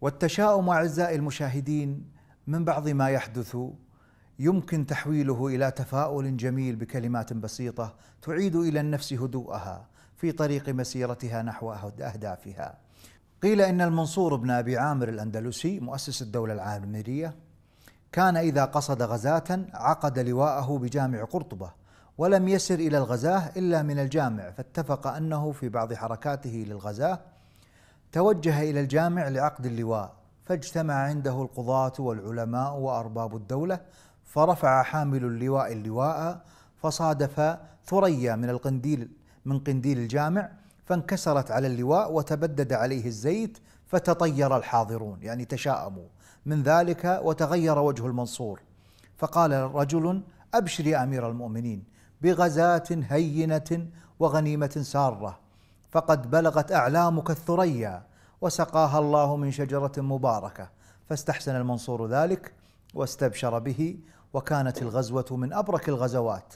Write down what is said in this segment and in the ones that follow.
والتشاؤم اعزائي المشاهدين من بعض ما يحدث يمكن تحويله الى تفاؤل جميل بكلمات بسيطه تعيد الى النفس هدوءها في طريق مسيرتها نحو اهدافها. قيل ان المنصور بن ابي عامر الاندلسي مؤسس الدوله العامريه كان اذا قصد غزاة عقد لواءه بجامع قرطبه ولم يسر الى الغزاه الا من الجامع فاتفق انه في بعض حركاته للغزاه توجه إلى الجامع لعقد اللواء فاجتمع عنده القضاة والعلماء وأرباب الدولة فرفع حامل اللواء اللواء فصادف ثريا من القنديل من قنديل الجامع فانكسرت على اللواء وتبدد عليه الزيت فتطير الحاضرون يعني تشاءموا من ذلك وتغير وجه المنصور فقال رجل أبشر يا أمير المؤمنين بغزاة هينة وغنيمة سارة فقد بلغت اعلامك الثريا وسقاها الله من شجره مباركه فاستحسن المنصور ذلك واستبشر به وكانت الغزوه من ابرك الغزوات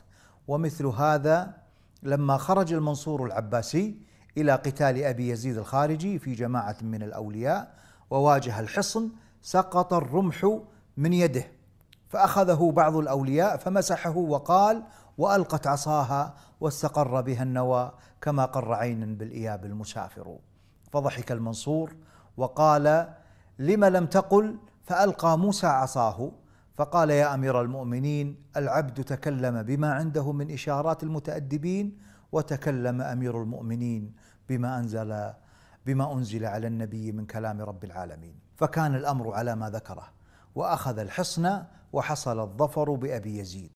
ومثل هذا لما خرج المنصور العباسي الى قتال ابي يزيد الخارجي في جماعه من الاولياء وواجه الحصن سقط الرمح من يده فاخذه بعض الاولياء فمسحه وقال وألقت عصاها واستقر بها النوى كما قر عين بالإياب المسافر فضحك المنصور وقال لم لم تقل فألقى موسى عصاه فقال يا أمير المؤمنين العبد تكلم بما عنده من إشارات المتأدبين وتكلم أمير المؤمنين بما أنزل بما أنزل على النبي من كلام رب العالمين فكان الأمر على ما ذكره وأخذ الحصن وحصل الظفر بأبي يزيد